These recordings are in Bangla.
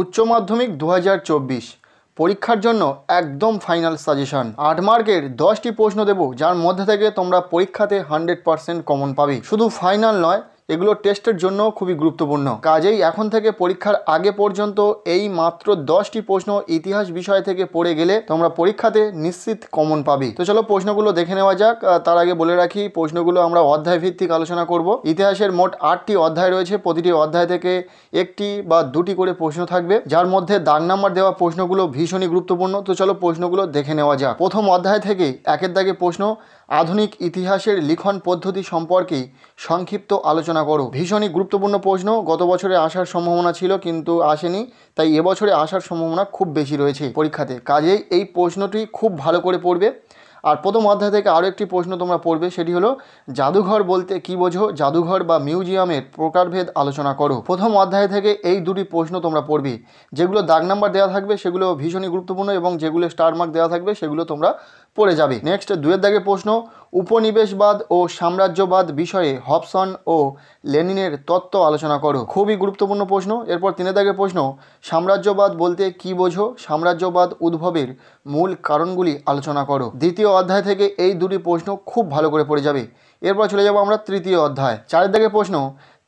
উচ্চ মাধ্যমিক দু পরীক্ষার জন্য একদম ফাইনাল সাজেশন আট মার্কের দশটি প্রশ্ন দেব যার মধ্যে থেকে তোমরা পরীক্ষাতে হান্ড্রেড পারসেন্ট কমন পাবে শুধু ফাইনাল নয় এগুলো টেস্টের জন্য খুবই গুরুত্বপূর্ণ কাজেই এখন থেকে পরীক্ষার আগে পর্যন্ত এই মাত্র দশটি প্রশ্ন ইতিহাস বিষয় থেকে পড়ে গেলে তোমরা পরীক্ষাতে নিশ্চিত কমন পাবে তো চলো প্রশ্নগুলো দেখে নেওয়া যাক তার আগে বলে রাখি প্রশ্নগুলো আমরা অধ্যায় ভিত্তিক আলোচনা করব ইতিহাসের মোট আটটি অধ্যায় রয়েছে প্রতিটি অধ্যায় থেকে একটি বা দুটি করে প্রশ্ন থাকবে যার মধ্যে দাগ নাম্বার দেওয়া প্রশ্নগুলো ভীষণই গুরুত্বপূর্ণ তো চলো প্রশ্নগুলো দেখে নেওয়া যাক প্রথম অধ্যায় থেকে একের দাগে প্রশ্ন আধুনিক ইতিহাসের লিখন পদ্ধতি সম্পর্কে সংক্ষিপ্ত আলোচনা করো ভীষণই গুরুত্বপূর্ণ প্রশ্ন গত বছরে আসার সম্ভাবনা ছিল কিন্তু আসেনি তাই এবছরে আসার সম্ভাবনা খুব বেশি রয়েছে পরীক্ষাতে কাজেই এই প্রশ্নটি খুব ভালো করে পড়বে আর প্রথম অধ্যায় থেকে আরও একটি প্রশ্ন তোমরা পড়বে সেটি হলো জাদুঘর বলতে কি বোঝো জাদুঘর বা মিউজিয়ামের প্রকারভেদ আলোচনা করো প্রথম অধ্যায় থেকে এই দুটি প্রশ্ন তোমরা পড়বে যেগুলো দাগ নাম্বার দেওয়া থাকবে সেগুলো ভীষণই গুরুত্বপূর্ণ এবং যেগুলো স্টার মার্ক দেওয়া থাকবে সেগুলো তোমরা পড়ে যাবে নেক্সট দুয়ের দাগে প্রশ্ন উপনিবেশবাদ ও সাম্রাজ্যবাদ বিষয়ে হবসন ও লেনিনের তত্ত্ব আলোচনা করো খুবই গুরুত্বপূর্ণ প্রশ্ন এরপর তিনের দাগে প্রশ্ন সাম্রাজ্যবাদ বলতে কি বোঝো সাম্রাজ্যবাদ উদ্ভবের মূল কারণগুলি আলোচনা করো দ্বিতীয় দ্বিতীয় অধ্যায় থেকে এই দুটি প্রশ্ন খুব ভালো করে পড়ে যাবে এরপর চলে যাব আমরা তৃতীয় অধ্যায় চারিদিকে প্রশ্ন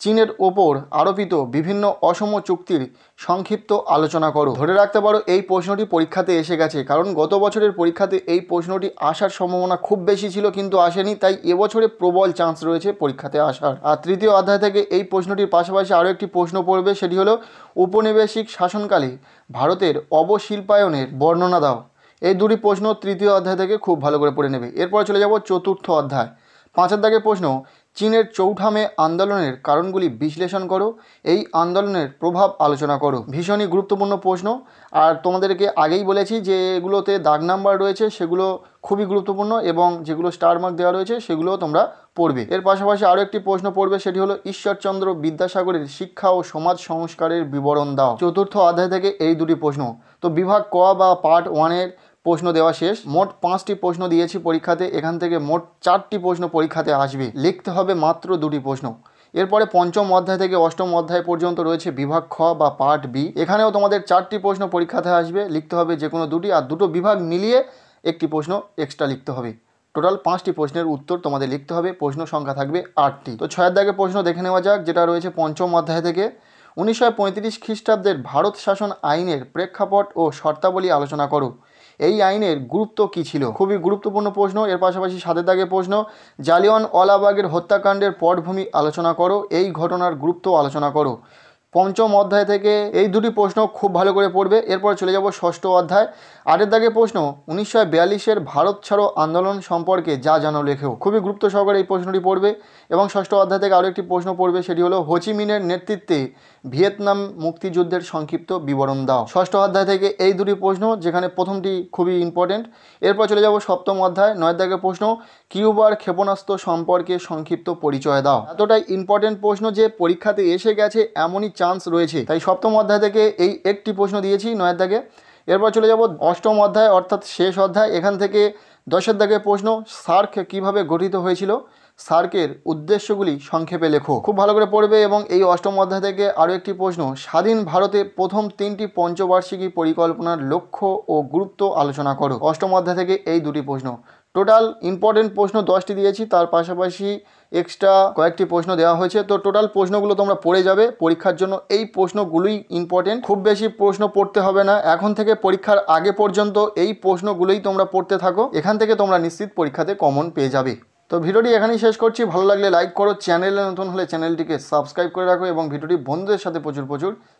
চীনের ওপর আরোপিত বিভিন্ন অসম চুক্তির সংক্ষিপ্ত আলোচনা করো ধরে রাখতে পারো এই প্রশ্নটি পরীক্ষাতে এসে গেছে কারণ গত বছরের পরীক্ষাতে এই প্রশ্নটি আসার সম্ভাবনা খুব বেশি ছিল কিন্তু আসেনি তাই এবছরে প্রবল চান্স রয়েছে পরীক্ষাতে আসার আর তৃতীয় অধ্যায় থেকে এই প্রশ্নটির পাশাপাশি আরও একটি প্রশ্ন পড়বে সেটি হলো উপনিবেশিক শাসনকালে ভারতের অবশিল্পায়নের বর্ণনা দাও এই দুটি প্রশ্ন তৃতীয় অধ্যায় থেকে খুব ভালো করে পড়ে নেবে এরপরে চলে যাব চতুর্থ অধ্যায় পাঁচের দাগে প্রশ্ন চীনের চৌঠামে আন্দোলনের কারণগুলি বিশ্লেষণ করো এই আন্দোলনের প্রভাব আলোচনা করো ভীষণই গুরুত্বপূর্ণ প্রশ্ন আর তোমাদেরকে আগেই বলেছি যে এগুলোতে দাগ নাম্বার রয়েছে সেগুলো খুবই গুরুত্বপূর্ণ এবং যেগুলো স্টার মার্ক দেওয়া রয়েছে সেগুলো তোমরা পড়বে এর পাশাপাশি আরও একটি প্রশ্ন পড়বে সেটি হলো ঈশ্বরচন্দ্র বিদ্যাসাগরের শিক্ষা ও সমাজ সংস্কারের বিবরণ দাও চতুর্থ অধ্যায় থেকে এই দুটি প্রশ্ন তো বিভাগ ক বা পার্ট ওয়ানের প্রশ্ন দেওয়া শেষ মোট পাঁচটি প্রশ্ন দিয়েছি পরীক্ষাতে এখান থেকে মোট চারটি প্রশ্ন পরীক্ষাতে আসবে লিখতে হবে মাত্র দুটি প্রশ্ন এরপরে পঞ্চম অধ্যায় থেকে অষ্টম অধ্যায় পর্যন্ত রয়েছে বিভাগ খ বা পার্ট বি এখানেও তোমাদের চারটি প্রশ্ন পরীক্ষাতে আসবে লিখতে হবে যে কোনো দুটি আর দুটো বিভাগ মিলিয়ে একটি প্রশ্ন এক্সট্রা লিখতে হবে টোটাল পাঁচটি প্রশ্নের উত্তর তোমাদের লিখতে হবে প্রশ্ন সংখ্যা থাকবে আটটি তো ছয়ের দাগে প্রশ্ন দেখে নেওয়া যাক যেটা রয়েছে পঞ্চম অধ্যায় থেকে উনিশশো খ্রিস্টাব্দের ভারত শাসন আইনের প্রেক্ষাপট ও শর্তাবলী আলোচনা করো এই আইনের গুরুত্ব কী ছিল খুবই গুরুত্বপূর্ণ প্রশ্ন এর পাশাপাশি সাথে দাগে প্রশ্ন জালিয়ান ওয়ালাবাগের হত্যাকাণ্ডের পটভূমি আলোচনা করো এই ঘটনার গুরুত্ব আলোচনা করো পঞ্চম অধ্যায় থেকে এই দুটি প্রশ্ন খুব ভালো করে পড়বে এরপর চলে যাব ষষ্ঠ অধ্যায় আটের দাগে প্রশ্ন উনিশশো বিয়াল্লিশের ভারত ছাড়ো আন্দোলন সম্পর্কে যা জানো লেখেও খুবই গুরুত্ব সহকারে এই প্রশ্নটি পড়বে এবং ষষ্ঠ অধ্যায় থেকে আরও একটি প্রশ্ন পড়বে সেটি হলো হোচিমিনের নেতৃত্বে ভিয়েতনাম মুক্তিযুদ্ধের সংক্ষিপ্ত বিবরণ দাও ষষ্ঠ অধ্যায় থেকে এই দুটি প্রশ্ন যেখানে প্রথমটি খুবই ইম্পর্টেন্ট এরপর চলে যাব সপ্তম অধ্যায় নয় দাগে প্রশ্ন কিউবার ক্ষেপণাস্ত্র সম্পর্কে সংক্ষিপ্ত পরিচয় দাও এতটাই ইম্পর্টেন্ট প্রশ্ন যে পরীক্ষাতে এসে গেছে এমনই চান্স রয়েছে তাই সপ্তম অধ্যায় থেকে এই একটি প্রশ্ন দিয়েছি নয়ের দাগে এরপর চলে যাব অষ্টম অধ্যায় অর্থাৎ শেষ অধ্যায় এখান থেকে দশের দাগে প্রশ্ন সার্ক কিভাবে গঠিত হয়েছিল সার্কের উদ্দেশ্যগুলি সংক্ষেপে লেখো খুব ভালো করে পড়বে এবং এই অষ্টম অধ্যায় থেকে আরও একটি প্রশ্ন স্বাধীন ভারতে প্রথম তিনটি পঞ্চবার্ষিকী পরিকল্পনার লক্ষ্য ও গুরুত্ব আলোচনা করো অষ্টম অধ্যায় থেকে এই দুটি প্রশ্ন টোটাল ইম্পর্টেন্ট প্রশ্ন দশটি দিয়েছি তার পাশাপাশি এক্সট্রা কয়েকটি প্রশ্ন দেওয়া হয়েছে তো টোটাল প্রশ্নগুলো তোমরা পড়ে যাবে পরীক্ষার জন্য এই প্রশ্নগুলোই ইম্পর্টেন্ট খুব বেশি প্রশ্ন পড়তে হবে না এখন থেকে পরীক্ষার আগে পর্যন্ত এই প্রশ্নগুলোই তোমরা পড়তে থাকো এখান থেকে তোমরা নিশ্চিত পরীক্ষাতে কমন পেয়ে যাবে তো ভিডিওটি এখানেই শেষ করছি ভালো লাগলে লাইক করো চ্যানেলে নতুন হলে চ্যানেলটিকে সাবস্ক্রাইব করে রাখো এবং ভিডিওটি বন্ধুদের সাথে প্রচুর প্রচুর